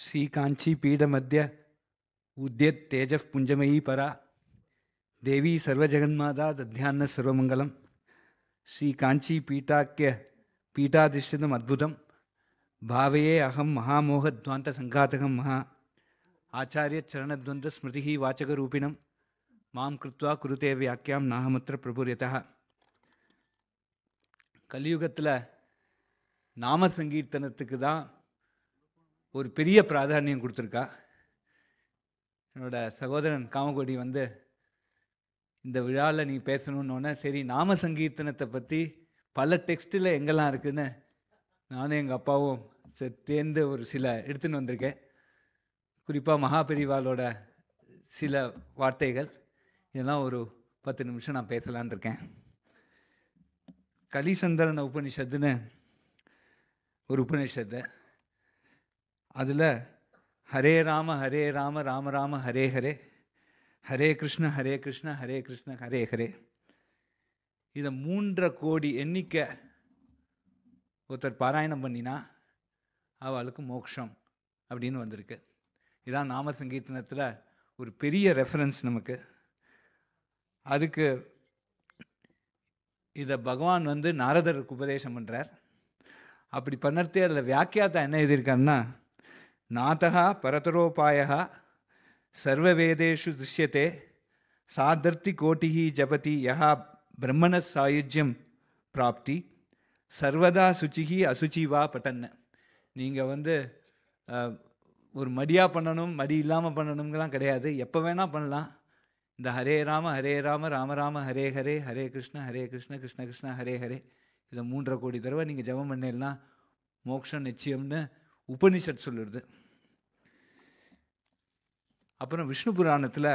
श्रीकाञ्चीपीठमध्य उद्यत्तेजः पुञ्जमयी परा देवी सर्वजगन्माता दध्यान्न सर्वमङ्गलं श्रीकाञ्चीपीठाख्य पीठाधिष्ठितम् अद्भुतं भावये अहं महामोहध्वान्तसङ्घातकं महा आचार्यचरणद्वन्द्वस्मृतिः वाचकरूपिणं मां कृत्वा कुरुते व्याख्यां नाहमत्र प्रभुर्यतः கலியுகத்தில் நாம சங்கீர்த்தனத்துக்கு தான் ஒரு பெரிய பிராதானியம் கொடுத்துருக்கா என்னோட சகோதரன் காமகோடி வந்து இந்த விழாவில் நீ பேசணுன்னொன்னே சரி நாம சங்கீர்த்தனத்தை பற்றி பல டெக்ஸ்ட்டில் எங்கெல்லாம் இருக்குன்னு நானும் எங்கள் அப்பாவும் தேர்ந்து ஒரு சில எடுத்துன்னு வந்திருக்கேன் குறிப்பாக மகாபெரிவாலோட சில வார்த்தைகள் இதெல்லாம் ஒரு பத்து நிமிஷம் நான் பேசலான் இருக்கேன் கலிசந்தரன் உபனிஷத்துன்னு ஒரு உபனிஷத்தை அதில் ஹரே ராம ஹரே ராம ராம ராம ஹரே ஹரே ஹரே கிருஷ்ண ஹரே கிருஷ்ண ஹரே கிருஷ்ண ஹரே ஹரே இதை மூன்றரை கோடி எண்ணிக்கை ஒருத்தர் பாராயணம் பண்ணினா அவளுக்கு மோக்ஷம் அப்படின்னு வந்திருக்கு இதான் நாம சங்கீர்த்தனத்தில் ஒரு பெரிய ரெஃபரன்ஸ் நமக்கு அதுக்கு இதை பகவான் வந்து நாரதருக்கு உபதேசம் பண்ணுறார் அப்படி பண்ணுறதே அதில் வியாக்கியாத்தா என்ன எழுதியிருக்காருன்னா நாதः சர்வவேதேஷு सर्ववेदेषु சாதர்த்தி साधर्तिकोटिः ஜபதி யா பிரம்மண सायुज्यं பிராப்தி சர்வதா சுச்சிகி அசுச்சிவா பட்டன்ன நீங்கள் வந்து ஒரு மடியாக பண்ணணும் மடி இல்லாமல் பண்ணணுங்கலாம் கிடையாது எப்போ வேணால் பண்ணலாம் இந்த ஹரே ராம ஹரே ராம ராம ராம ஹரே ஹரே ஹரே கிருஷ்ண ஹரே கிருஷ்ண கிருஷ்ண கிருஷ்ண ஹரே ஹரே இதை மூன்றரை கோடி தடவை நீங்கள் ஜபம் பண்ணிடலாம் மோக்ஷம் நிச்சயம்னு உபனிஷத் சொல்லுறது அப்புறம் விஷ்ணு புராணத்தில்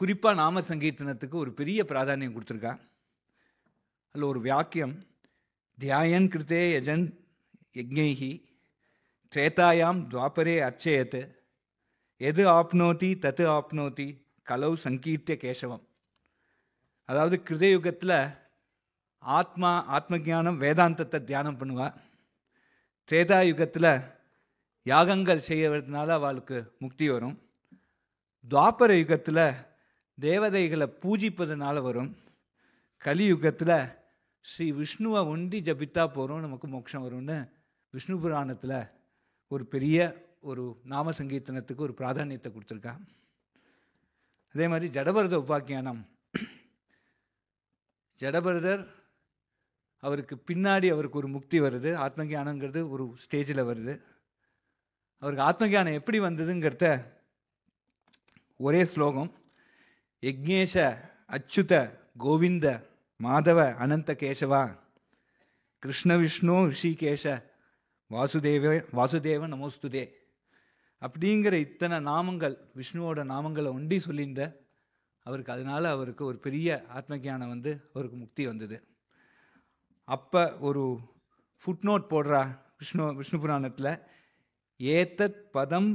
குறிப்பாக நாம சங்கீர்த்தனத்துக்கு ஒரு பெரிய பிராதானியம் கொடுத்துருக்கா அதில் ஒரு வியாக்கியம் தியாயன் கிருத்தே யஜன் யஜ்ஞைகி த்ரேதாயாம் துவாபரே அர்ச்சயத்து எது ஆப்னோத்தி தத்து ஆப்னோத்தி கலவு சங்கீர்த்திய கேசவம் அதாவது கிருதயுகத்தில் ஆத்மா ஆத்ம ஜானம் வேதாந்தத்தை தியானம் பண்ணுவா த்ரேதா யுகத்தில் யாகங்கள் செய்யறதுனால அவளுக்கு முக்தி வரும் துவாபர யுகத்தில் தேவதைகளை பூஜிப்பதுனால வரும் கலியுகத்தில் ஸ்ரீ விஷ்ணுவை ஒண்டி ஜபித்தா போகிறோம் நமக்கு மோட்சம் வரும்னு விஷ்ணு புராணத்தில் ஒரு பெரிய ஒரு நாம சங்கீர்த்தனத்துக்கு ஒரு பிராதானியத்தை கொடுத்துருக்கான் அதே மாதிரி ஜடபரத உபாக்கியானம் ஜடபரதர் அவருக்கு பின்னாடி அவருக்கு ஒரு முக்தி வருது ஆத்ம ஒரு ஸ்டேஜில் வருது அவருக்கு ஆத்மஞானம் எப்படி வந்ததுங்கிறத ஒரே ஸ்லோகம் யக்னேஷ அச்சுத கோவிந்த மாதவ அனந்த கேசவா கிருஷ்ண விஷ்ணு ரிஷிகேஷ வாசுதேவ வாசுதேவ நமோஸ்துதே அப்படிங்கிற இத்தனை நாமங்கள் விஷ்ணுவோட நாமங்களை ஒண்டி சொல்லியிருந்த அவருக்கு அதனால் அவருக்கு ஒரு பெரிய ஆத்மகியானம் வந்து அவருக்கு முக்தி வந்தது அப்போ ஒரு ஃபுட்நோட் போடுறா விஷ்ணு விஷ்ணு புராணத்தில் ஏத்தத் பதம்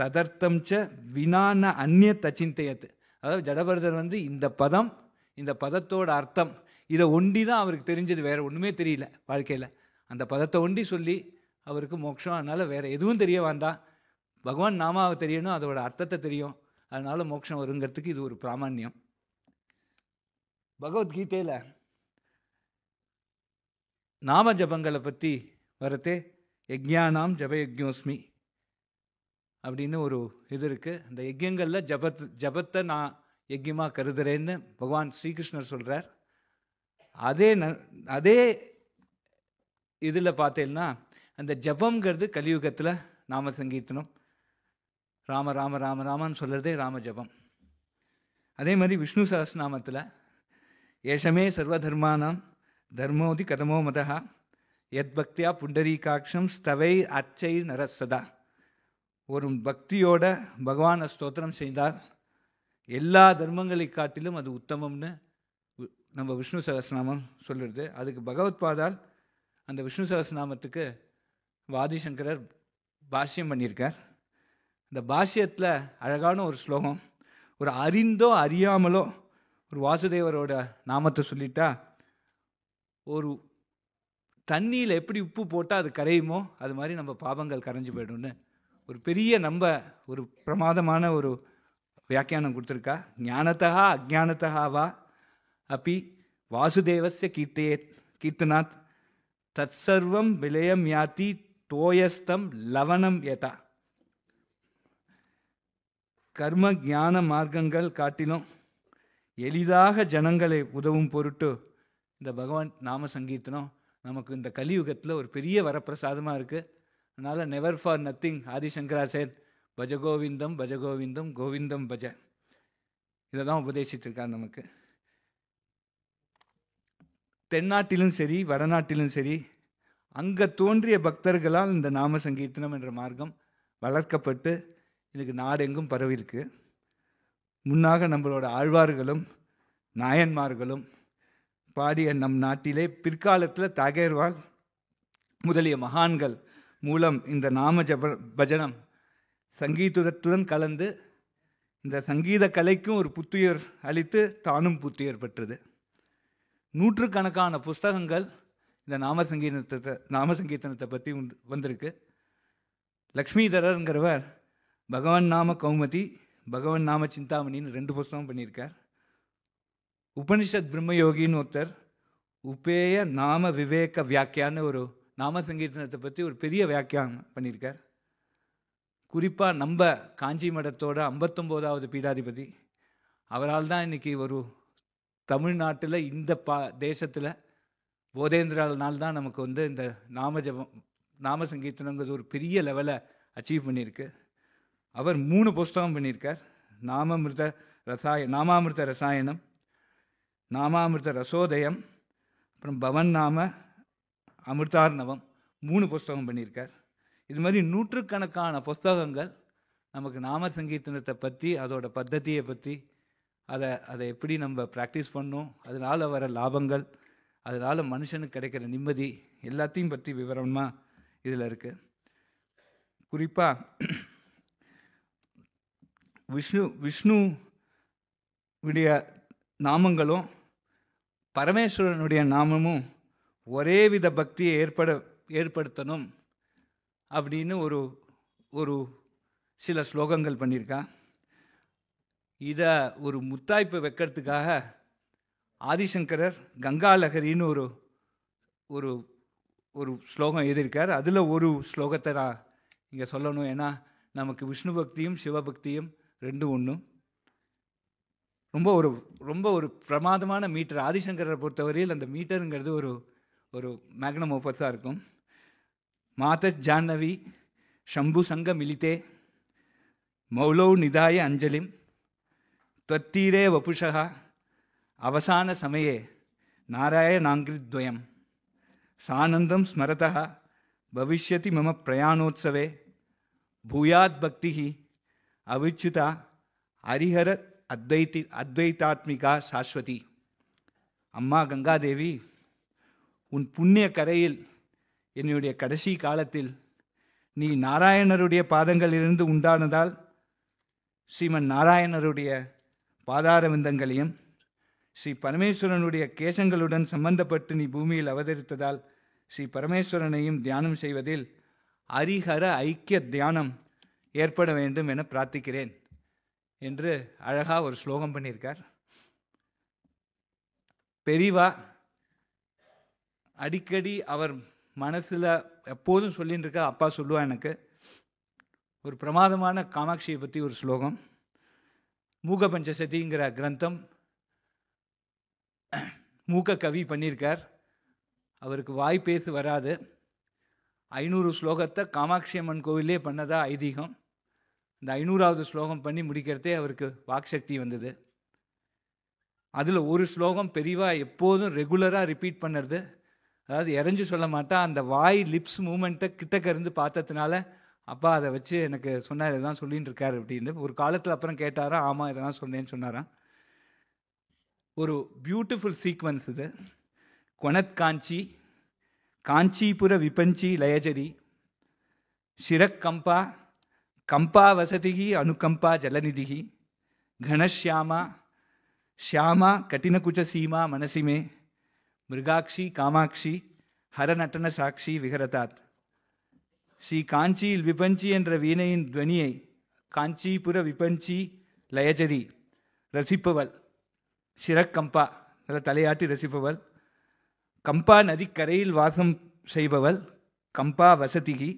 ததர்த்தம் ச வினான அந்நிய தச்சிந்தையத்து அதாவது ஜடபரதர் வந்து இந்த பதம் இந்த பதத்தோட அர்த்தம் இதை ஒண்டி தான் அவருக்கு தெரிஞ்சது வேற ஒன்றுமே தெரியல வாழ்க்கையில் அந்த பதத்தை ஒண்டி சொல்லி அவருக்கு மோட்சம் அதனால் வேற எதுவும் தெரிய வேண்டாம் பகவான் நாமாவை தெரியணும் அதோட அர்த்தத்தை தெரியும் அதனால் மோட்சம் வருங்கிறதுக்கு இது ஒரு பிராமணியம் பகவத்கீதையில் நாம ஜபங்களை பற்றி வரத்தே யஜ்ஞானாம் ஜபயஜோஸ்மி அப்படின்னு ஒரு இது இருக்குது அந்த யஜ்யங்களில் ஜபத் ஜபத்தை நான் யஜ்யமாக கருதுகிறேன்னு பகவான் ஸ்ரீகிருஷ்ணர் சொல்கிறார் அதே ந அதே இதில் பார்த்தேன்னா அந்த ஜபம்ங்கிறது கலியுகத்தில் நாம சங்கீர்த்தனம் ராம ராம ராம ராமன்னு சொல்கிறதே ராம ஜபம் அதே மாதிரி விஷ்ணு சகஸ்நாமத்தில் ஏஷமே சர்வதர்மானம் தர்மோதி கதமோ மதகா எத் பக்தியா புண்டரீகாட்சம் ஸ்தவை அச்சை நரசதா ஒரு பக்தியோட பகவானை ஸ்தோத்திரம் செய்தால் எல்லா தர்மங்களை காட்டிலும் அது உத்தமம்னு நம்ம விஷ்ணு சகசநாமம் சொல்லுறது அதுக்கு பகவத்பாதால் அந்த விஷ்ணு சகசநாமத்துக்கு வாதிசங்கரர் பாஷ்யம் பண்ணியிருக்கார் இந்த பாஷ்யத்தில் அழகான ஒரு ஸ்லோகம் ஒரு அறிந்தோ அறியாமலோ ஒரு வாசுதேவரோட நாமத்தை சொல்லிட்டா ஒரு தண்ணியில் எப்படி உப்பு போட்டால் அது கரையுமோ அது மாதிரி நம்ம பாவங்கள் கரைஞ்சு போயிடும்னு ஒரு பெரிய நம்ம ஒரு பிரமாதமான ஒரு வியாக்கியானம் கொடுத்துருக்கா ஞானத்தா அஜானத்தகாவா அப்பி வாசுதேவச கீர்த்தையே கீர்த்தனாத் தத் சர்வம் விலயம் யாத்தி தோயஸ்தம் லவணம் ஏதா கர்ம ஞான மார்க்கங்கள் காட்டிலும் எளிதாக ஜனங்களை உதவும் பொருட்டு இந்த பகவான் நாம சங்கீர்த்தனம் நமக்கு இந்த கலியுகத்தில் ஒரு பெரிய வரப்பிரசாதமாக இருக்குது அதனால் நெவர் ஃபார் நத்திங் ஆதிசங்கரா சேர் பஜகோவிந்தம் பஜகோவிந்தம் கோவிந்தம் பஜ இதை தான் உபதேசித்திருக்கார் நமக்கு தென்னாட்டிலும் சரி வடநாட்டிலும் சரி அங்கே தோன்றிய பக்தர்களால் இந்த நாம சங்கீர்த்தனம் என்ற மார்க்கம் வளர்க்கப்பட்டு இதுக்கு நாடெங்கும் பரவிருக்கு முன்னாக நம்மளோட ஆழ்வார்களும் நாயன்மார்களும் பாடிய நம் நாட்டிலே பிற்காலத்தில் தகைர்வால் முதலிய மகான்கள் மூலம் இந்த நாம ஜப பஜனம் சங்கீதத்துடன் கலந்து இந்த சங்கீத கலைக்கும் ஒரு புத்துயிர் அளித்து தானும் புத்துயர் பெற்றது நூற்றுக்கணக்கான புஸ்தகங்கள் இந்த நாம சங்கீதத்தை நாம சங்கீர்த்தனத்தை பற்றி வந்திருக்கு லக்ஷ்மிதரருங்கிறவர் பகவன் நாம கௌமதி பகவன் நாம சிந்தாமணின்னு ரெண்டு புஸ்தகம் பண்ணியிருக்கார் உபனிஷத் பிரம்மயோகின்னு ஒருத்தர் உபேய நாம விவேக வியாக்கியான்னு ஒரு நாம சங்கீர்த்தனத்தை பற்றி ஒரு பெரிய வியாக்கியம் பண்ணியிருக்கார் குறிப்பாக நம்ம காஞ்சி மடத்தோட ஐம்பத்தொம்போதாவது பீடாதிபதி அவரால் தான் இன்றைக்கி ஒரு தமிழ்நாட்டில் இந்த பா தேசத்தில் போதேந்திரால்னால் தான் நமக்கு வந்து இந்த நாமஜபம் நாம சங்கீர்த்தனங்கிறது ஒரு பெரிய லெவலை அச்சீவ் பண்ணியிருக்கு அவர் மூணு புஸ்தகம் பண்ணியிருக்கார் நாமமிருத ரசாய நாமாமிருத ரசாயனம் நாமாமிர்த ரசோதயம் அப்புறம் பவன் நாம அமிர்தார்ணவம் மூணு புஸ்தகம் பண்ணியிருக்கார் இது மாதிரி நூற்றுக்கணக்கான புஸ்தகங்கள் நமக்கு நாம சங்கீர்த்தனத்தை பற்றி அதோட பத்தியை பற்றி அதை அதை எப்படி நம்ம ப்ராக்டிஸ் பண்ணோம் அதனால் வர லாபங்கள் அதனால் மனுஷனுக்கு கிடைக்கிற நிம்மதி எல்லாத்தையும் பற்றி விவரமாக இதில் இருக்குது குறிப்பாக விஷ்ணு விஷ்ணு நாமங்களும் பரமேஸ்வரனுடைய நாமமும் ஒரே வித பக்தியை ஏற்பட ஏற்படுத்தணும் அப்படின்னு ஒரு ஒரு சில ஸ்லோகங்கள் பண்ணியிருக்கா இதை ஒரு முத்தாய்ப்பு வைக்கிறதுக்காக ஆதிசங்கரர் கங்காலகரின்னு ஒரு ஒரு ஒரு ஸ்லோகம் எழுதியிருக்கார் அதில் ஒரு ஸ்லோகத்தை நான் இங்கே சொல்லணும் ஏன்னா நமக்கு விஷ்ணு பக்தியும் சிவபக்தியும் ரெண்டும் ஒன்றும் ரொம்ப ஒரு ரொம்ப ஒரு பிரமாதமான மீட்டர் ஆதிசங்கரை பொறுத்தவரையில் அந்த மீட்டருங்கிறது ஒரு ஒரு மேக்னம் ஓப்பஸாக இருக்கும் ಶಂಭು ಮಿಲಿತೆ ಮೌಲೌ ನಿಧಾಯ ಅಂಜಲಿಂ ತ್ವತ್ತೀರೇ ವಪುಷಃ ಅವಸಾನ ಸಮಯೇ ನಾರಾಯಣಾಂಗ್ರಿದ್ವಯಂ ಸಾನಂದಂ ಸ್ಮರತಃ ಭವಿಷ್ಯತಿ ಮಮ ಪ್ರಯಾಣೋತ್ಸವೇ ಭೂಯಾತ್ ಭಕ್ತಿ ಅವಿಚ್ಯುತ ಹರಿಹರ அத்வைத்தி அத்வைதாத்மிகா சாஸ்வதி அம்மா கங்காதேவி உன் புண்ணிய கரையில் என்னுடைய கடைசி காலத்தில் நீ நாராயணருடைய பாதங்களிலிருந்து உண்டானதால் ஸ்ரீமன் நாராயணருடைய பாதாரவிந்தங்களையும் ஸ்ரீ பரமேஸ்வரனுடைய கேசங்களுடன் சம்பந்தப்பட்டு நீ பூமியில் அவதரித்ததால் ஸ்ரீ பரமேஸ்வரனையும் தியானம் செய்வதில் அரிஹர ஐக்கிய தியானம் ஏற்பட வேண்டும் என பிரார்த்திக்கிறேன் என்று அழகாக ஒரு ஸ்லோகம் பண்ணியிருக்கார் பெரிவா அடிக்கடி அவர் மனசில் எப்போதும் சொல்லின்னு இருக்க அப்பா சொல்லுவா எனக்கு ஒரு பிரமாதமான காமாட்சியை பற்றி ஒரு ஸ்லோகம் மூக பஞ்சசதிங்கிற கிரந்தம் மூக்க கவி பண்ணியிருக்கார் அவருக்கு வாய் பேசு வராது ஐநூறு ஸ்லோகத்தை காமாட்சி அம்மன் கோவிலே பண்ணதாக ஐதீகம் இந்த ஐநூறாவது ஸ்லோகம் பண்ணி முடிக்கிறதே அவருக்கு வாக்சக்தி வந்தது அதில் ஒரு ஸ்லோகம் பெரிவாக எப்போதும் ரெகுலராக ரிப்பீட் பண்ணுறது அதாவது இறஞ்சி சொல்ல மாட்டா அந்த வாய் லிப்ஸ் மூமெண்ட்டை கிட்டக்க இருந்து பார்த்ததுனால அப்பா அதை வச்சு எனக்கு சொன்னார் இதெல்லாம் சொல்லின்னு இருக்கார் அப்படின்னு ஒரு காலத்தில் அப்புறம் கேட்டாரா ஆமாம் இதெல்லாம் சொன்னேன்னு சொன்னாராம் ஒரு பியூட்டிஃபுல் சீக்வன்ஸ் இது கொனத் காஞ்சி காஞ்சிபுர விபஞ்சி லயஜரி சிரக்கம்பா கம்பா வசதிகி அணுகம்பா ஜலநிதிகி கணஷியாமா ஷியாமா கட்டினகுச்ச சீமா மனசிமே மிருகாட்சி காமாட்சி ஹரநட்டன சாட்சி விகரதாத் ஸ்ரீ காஞ்சியில் விபஞ்சி என்ற வீணையின் துவனியை காஞ்சிபுர விபஞ்சி லயஜரி ரசிப்பவள் சிறக்கம்பா நல்ல தலையாட்டி ரசிப்பவள் கம்பா நதிக்கரையில் வாசம் செய்பவள் கம்பா வசதிகி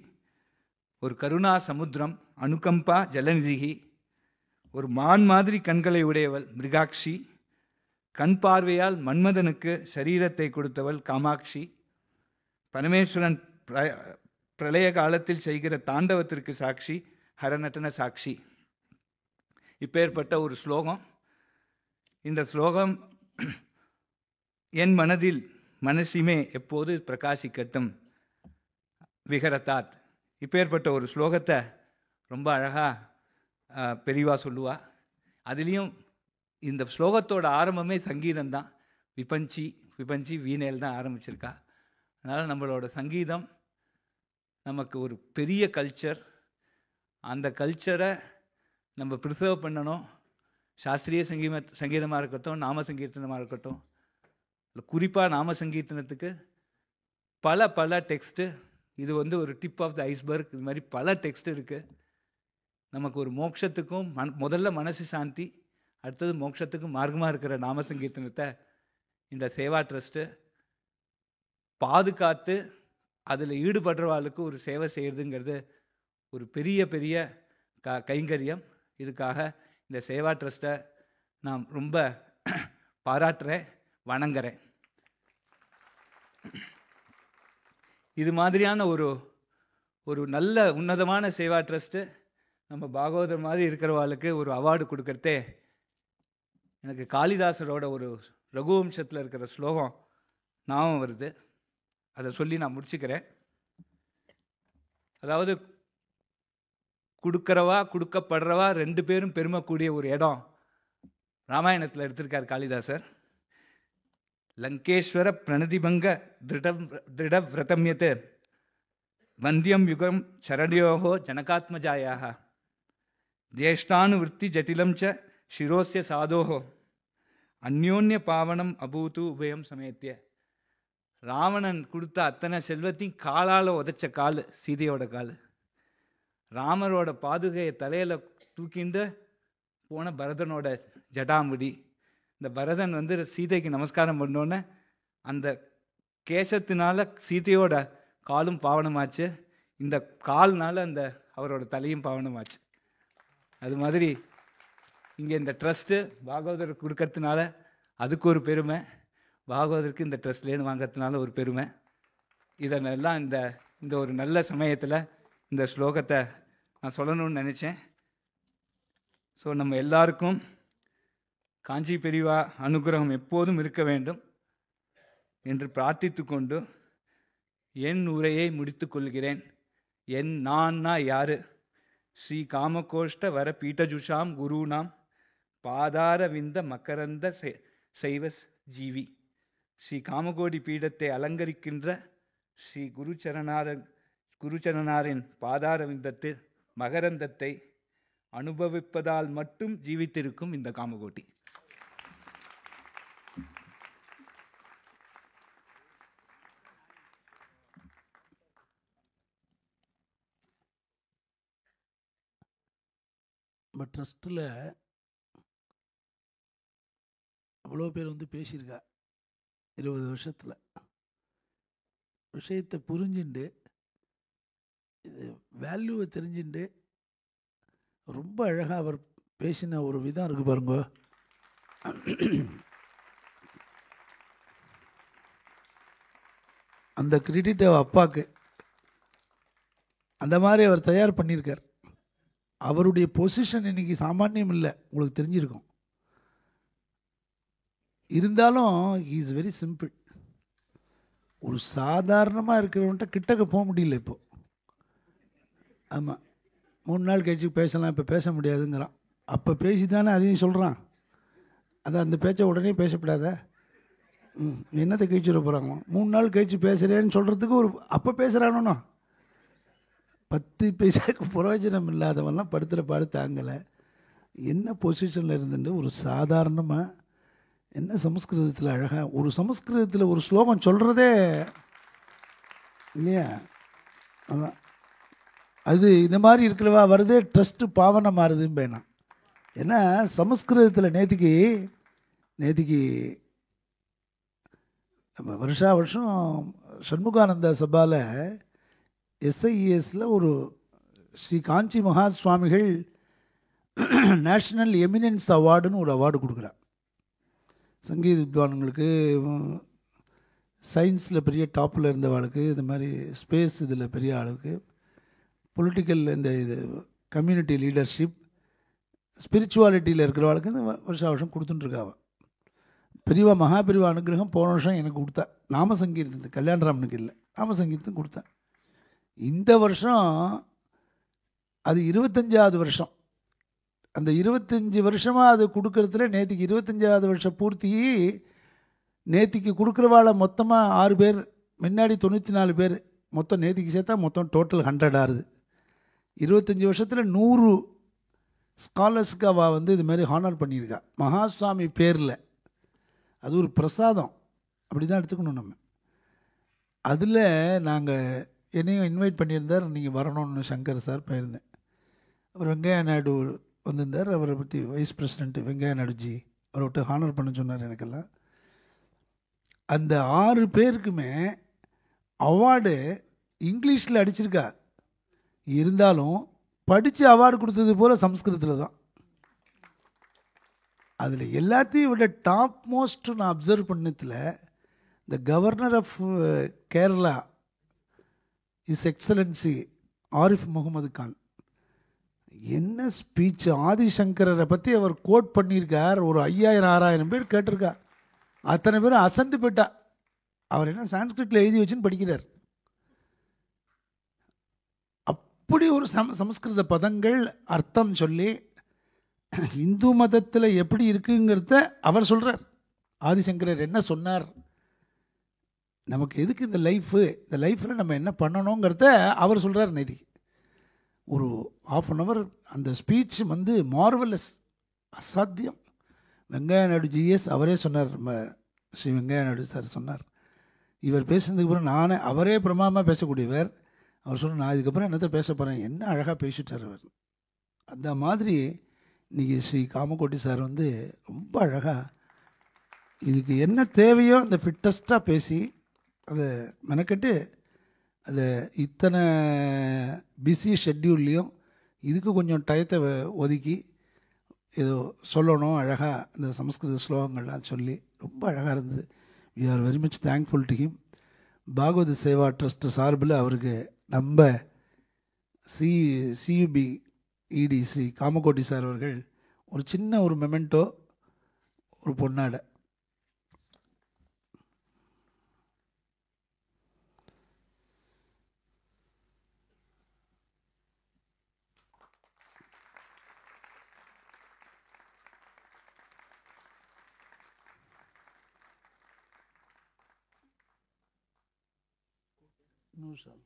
ஒரு கருணா சமுத்திரம் அனுகம்பா ஜலநிதிகி ஒரு மான் மாதிரி கண்களை உடையவள் மிருகாட்சி கண் பார்வையால் மன்மதனுக்கு சரீரத்தை கொடுத்தவள் காமாட்சி பரமேஸ்வரன் பிர பிரளய காலத்தில் செய்கிற தாண்டவத்திற்கு சாட்சி ஹரநட்டன சாட்சி இப்பேற்பட்ட ஒரு ஸ்லோகம் இந்த ஸ்லோகம் என் மனதில் மனசுமே எப்போது பிரகாசிக்கட்டும் விகரத்தாத் இப்பேற்பட்ட ஒரு ஸ்லோகத்தை ரொம்ப அழகாக பெரிவாக சொல்லுவா அதுலேயும் இந்த ஸ்லோகத்தோட ஆரம்பமே சங்கீதம் தான் விபஞ்சி விபஞ்சி வீணையில் தான் ஆரம்பிச்சிருக்கா அதனால் நம்மளோட சங்கீதம் நமக்கு ஒரு பெரிய கல்ச்சர் அந்த கல்ச்சரை நம்ம ப்ரிசர்வ் பண்ணணும் சாஸ்திரிய சங்கீம சங்கீதமாக இருக்கட்டும் நாம சங்கீர்த்தனமாக இருக்கட்டும் குறிப்பாக நாம சங்கீர்த்தனத்துக்கு பல பல டெக்ஸ்ட்டு இது வந்து ஒரு டிப் ஆஃப் த ஐஸ்பர்க் இது மாதிரி பல டெக்ஸ்ட் இருக்குது நமக்கு ஒரு மோட்சத்துக்கும் மன் முதல்ல மனசு சாந்தி அடுத்தது மோட்சத்துக்கும் மார்க்கமாக இருக்கிற நாமசங்கீர்த்தனத்தை இந்த சேவா ட்ரஸ்ட்டு பாதுகாத்து அதில் ஈடுபடுறவாளுக்கு ஒரு சேவை செய்கிறதுங்கிறது ஒரு பெரிய பெரிய க கைங்கரியம் இதுக்காக இந்த சேவா ட்ரஸ்ட்டை நான் ரொம்ப பாராட்டுறேன் வணங்குறேன் இது மாதிரியான ஒரு ஒரு நல்ல உன்னதமான சேவா ட்ரஸ்ட்டு நம்ம பாகவதர் மாதிரி இருக்கிறவாளுக்கு ஒரு அவார்டு கொடுக்கறதே எனக்கு காளிதாசரோட ஒரு ரகுவம்சத்தில் இருக்கிற ஸ்லோகம் நாமும் வருது அதை சொல்லி நான் முடிச்சுக்கிறேன் அதாவது கொடுக்கறவா கொடுக்கப்படுறவா ரெண்டு பேரும் பெருமைக்கூடிய ஒரு இடம் ராமாயணத்தில் எடுத்திருக்கார் காளிதாசர் லங்கேஸ்வர பிரணதிபங்க திருட திருட விரதமியத்து வந்தியம் யுகம் சரண்யோகோ ஜனகாத்மஜாயாகா ஜட்டிலம் சிரோசிய शिरोस्य அந்யோன்ய பாவனம் அபூத்து உபயம் சமயத்திய ராவணன் கொடுத்த அத்தனை செல்வத்தையும் காலால் உதைச்ச கால் சீதையோட கால் ராமரோட பாதுகையை தலையில் தூக்கிண்டு போன பரதனோட ஜடாமுடி இந்த பரதன் வந்து சீதைக்கு நமஸ்காரம் பண்ணோன்னே அந்த கேசத்தினால சீதையோட காலும் பாவனமாச்சு இந்த கால்னால அந்த அவரோட தலையும் பாவனமாச்சு அது மாதிரி இங்கே இந்த ட்ரஸ்ட்டு பாகவதர் கொடுக்கறதுனால அதுக்கு ஒரு பெருமை பாகவதற்கு இந்த ட்ரஸ்ட்லேன்னு வாங்கிறதுனால ஒரு பெருமை இதனெல்லாம் இந்த இந்த ஒரு நல்ல சமயத்தில் இந்த ஸ்லோகத்தை நான் சொல்லணும்னு நினச்சேன் ஸோ நம்ம எல்லாருக்கும் காஞ்சி பெரிவா அனுகிரகம் எப்போதும் இருக்க வேண்டும் என்று பிரார்த்தித்து கொண்டு என் உரையை முடித்து கொள்கிறேன் என் நான்னா யாரு ஸ்ரீ காமகோஷ்ட வர பீட்டஜுஷாம் குருணாம் பாதாரவிந்த மகரந்த சைவ ஜீவி ஸ்ரீ காமகோடி பீடத்தை அலங்கரிக்கின்ற ஸ்ரீ குருச்சரணாரன் குருச்சரணாரின் பாதாரவிந்தத்தில் மகரந்தத்தை அனுபவிப்பதால் மட்டும் ஜீவித்திருக்கும் இந்த காமகோட்டி ட்ரஸ்ட்டில் அவ்வளோ பேர் வந்து பேசியிருக்கா இருபது வருஷத்தில் விஷயத்தை புரிஞ்சுண்டு இது வேல்யூவை தெரிஞ்சுண்டு ரொம்ப அழகாக அவர் பேசின ஒரு விதம் இருக்குது பாருங்க அந்த கிரெடிட் அப்பாவுக்கு அந்த மாதிரி அவர் தயார் பண்ணியிருக்கார் அவருடைய பொசிஷன் இன்றைக்கி சாமானியம் இல்லை உங்களுக்கு தெரிஞ்சிருக்கும் இருந்தாலும் இஸ் வெரி சிம்பிள் ஒரு சாதாரணமாக இருக்கிறவன்ட்ட கிட்டக்க போக முடியல இப்போது ஆமாம் மூணு நாள் கழிச்சு பேசலாம் இப்போ பேச முடியாதுங்கிறான் அப்போ பேசி தானே அதையும் சொல்கிறான் அதான் அந்த பேச்சை உடனே பேசப்படாத ம் என்னத்தை கழிச்சுட போகிறாங்க மூணு நாள் கழித்து பேசுகிறேன்னு சொல்கிறதுக்கு ஒரு அப்போ பேசுகிறானோ பத்து பைசாவுக்கு புரோஜனம் இல்லாதவன்லாம் படத்தில் பாடு தாங்கலை என்ன பொசிஷனில் இருந்துட்டு ஒரு சாதாரணமாக என்ன சமஸ்கிருதத்தில் அழகாக ஒரு சமஸ்கிருதத்தில் ஒரு ஸ்லோகம் சொல்கிறதே இல்லையா அதான் அது இந்த மாதிரி இருக்கிறவா வருதே ட்ரஸ்ட்டு பாவனை மாறுதுன்னு வேணாம் ஏன்னா சமஸ்கிருதத்தில் நேற்றுக்கு நேத்திக்கு நம்ம வருஷா வருஷம் சண்முகானந்த சபாவில் எஸ்ஐஇஎஸில் ஒரு ஸ்ரீ காஞ்சி மகா சுவாமிகள் நேஷ்னல் எமினன்ஸ் அவார்டுன்னு ஒரு அவார்டு கொடுக்குறார் சங்கீத வித்வான்களுக்கு சயின்ஸில் பெரிய டாப்பில் இருந்தவாளுக்கு இது மாதிரி ஸ்பேஸ் இதில் பெரிய ஆளுக்கு பொலிட்டிக்கல் இந்த இது கம்யூனிட்டி லீடர்ஷிப் ஸ்பிரிச்சுவாலிட்டியில் இருக்கிறவாளுக்கு இந்த வருஷா வருஷம் கொடுத்துட்டுருக்காவ பெரியவா மகா பெரியவா அனுகிரகம் போன வருஷம் எனக்கு கொடுத்தா நாம கல்யாண கல்யாணராமனுக்கு இல்லை நாம சங்கீர்த்தம் கொடுத்தேன் இந்த வருஷம் அது இருபத்தஞ்சாவது வருஷம் அந்த இருபத்தஞ்சி வருஷமாக அது கொடுக்கறதுல நேற்றுக்கு இருபத்தஞ்சாவது வருஷம் பூர்த்தி நேற்றுக்கு கொடுக்குறவாள மொத்தமாக ஆறு பேர் முன்னாடி தொண்ணூற்றி நாலு பேர் மொத்தம் நேற்றுக்கு சேர்த்தா மொத்தம் டோட்டல் ஹண்ட்ரட் ஆகுது இருபத்தஞ்சி வருஷத்தில் நூறு ஸ்காலர்ஸ்க்கு அவள் வந்து இதுமாரி ஹானர் பண்ணியிருக்கா மகாஸ்வாமி பேரில் அது ஒரு பிரசாதம் அப்படி தான் எடுத்துக்கணும் நம்ம அதில் நாங்கள் என்னையும் இன்வைட் பண்ணியிருந்தார் நீங்கள் வரணும்னு சங்கர் சார் போயிருந்தேன் அவர் வெங்கையா நாயுடு வந்திருந்தார் அவரை பற்றி வைஸ் பிரசிடென்ட் வெங்கையா நாயுடுஜி அவரை விட்டு ஹானர் பண்ண சொன்னார் எனக்கெல்லாம் அந்த ஆறு பேருக்குமே அவார்டு இங்கிலீஷில் அடிச்சிருக்கா இருந்தாலும் படித்து அவார்டு கொடுத்தது போல் சம்ஸ்கிருதத்தில் தான் அதில் எல்லாத்தையும் விட டாப் மோஸ்ட்டு நான் அப்சர்வ் பண்ணத்தில் இந்த governor of Kerala his excellency Arif Mohammed Khan என்ன ஸ்பீச் ஆதிசங்கரரை பற்றி அவர் கோட் பண்ணியிருக்கார் ஒரு ஐயாயிரம் ஆறாயிரம் பேர் கேட்டிருக்கார் அத்தனை பேரும் அசந்து போயிட்டா அவர் என்ன சான்ஸ்கிரிட்டில் எழுதி வச்சுன்னு படிக்கிறார் அப்படி ஒரு சம் சமஸ்கிருத பதங்கள் அர்த்தம் சொல்லி இந்து மதத்தில் எப்படி இருக்குங்கிறத அவர் சொல்கிறார் ஆதிசங்கரர் என்ன சொன்னார் நமக்கு எதுக்கு இந்த லைஃபு இந்த லைஃப்பில் நம்ம என்ன பண்ணணுங்கிறத அவர் சொல்கிறார் நிதி ஒரு ஆஃப் அன் ஹவர் அந்த ஸ்பீச் வந்து மார்வலஸ் அசாத்தியம் வெங்கையா நாயுடு ஜிஎஸ் அவரே சொன்னார் நம்ம ஸ்ரீ வெங்கையா நாயுடு சார் சொன்னார் இவர் பேசுனதுக்கு அப்புறம் நானே அவரே பிரமாமாக பேசக்கூடியவர் அவர் சொன்னார் நான் இதுக்கப்புறம் என்னத்தை பேச போகிறேன் என்ன அழகாக பேசிட்டார் அவர் அந்த மாதிரி இன்றைக்கி ஸ்ரீ காமக்கோட்டி சார் வந்து ரொம்ப அழகாக இதுக்கு என்ன தேவையோ அந்த ஃபிட்டஸ்ட்டாக பேசி அதை மெனக்கெட்டு அது இத்தனை பிஸி ஷெட்யூல்லையும் இதுக்கு கொஞ்சம் டயத்தை ஒதுக்கி ஏதோ சொல்லணும் அழகாக இந்த சமஸ்கிருத ஸ்லோகங்கள்லாம் சொல்லி ரொம்ப அழகாக இருந்தது we are very much thankful to him Bhagavata Seva trust சார்பில் அவருக்கு நம்ம சி சியுபி இடி e ஸ்ரீ காமகோட்டி சார் அவர்கள் ஒரு சின்ன ஒரு மெமெண்ட்டோ ஒரு பொன்னாடை Ulusal.